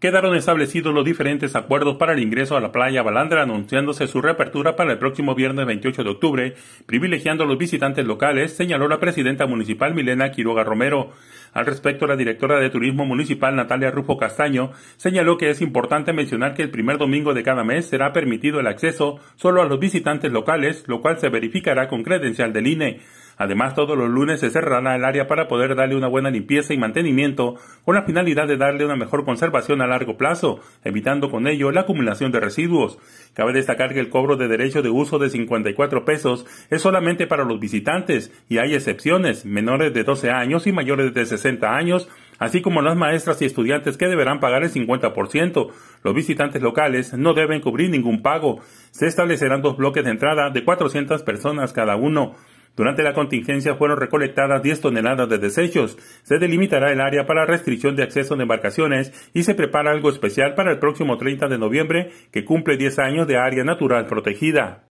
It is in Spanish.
quedaron establecidos los diferentes acuerdos para el ingreso a la playa Balandra, anunciándose su reapertura para el próximo viernes 28 de octubre, privilegiando a los visitantes locales, señaló la presidenta municipal Milena Quiroga Romero. Al respecto, la directora de Turismo Municipal Natalia Rufo Castaño señaló que es importante mencionar que el primer domingo de cada mes será permitido el acceso solo a los visitantes locales, lo cual se verificará con credencial del INE. Además, todos los lunes se cerrará el área para poder darle una buena limpieza y mantenimiento con la finalidad de darle una mejor conservación a largo plazo, evitando con ello la acumulación de residuos. Cabe destacar que el cobro de derecho de uso de 54 pesos es solamente para los visitantes y hay excepciones, menores de 12 años y mayores de 60 años, así como las maestras y estudiantes que deberán pagar el 50%. Los visitantes locales no deben cubrir ningún pago. Se establecerán dos bloques de entrada de 400 personas cada uno. Durante la contingencia fueron recolectadas 10 toneladas de desechos. Se delimitará el área para restricción de acceso de embarcaciones y se prepara algo especial para el próximo 30 de noviembre que cumple 10 años de área natural protegida.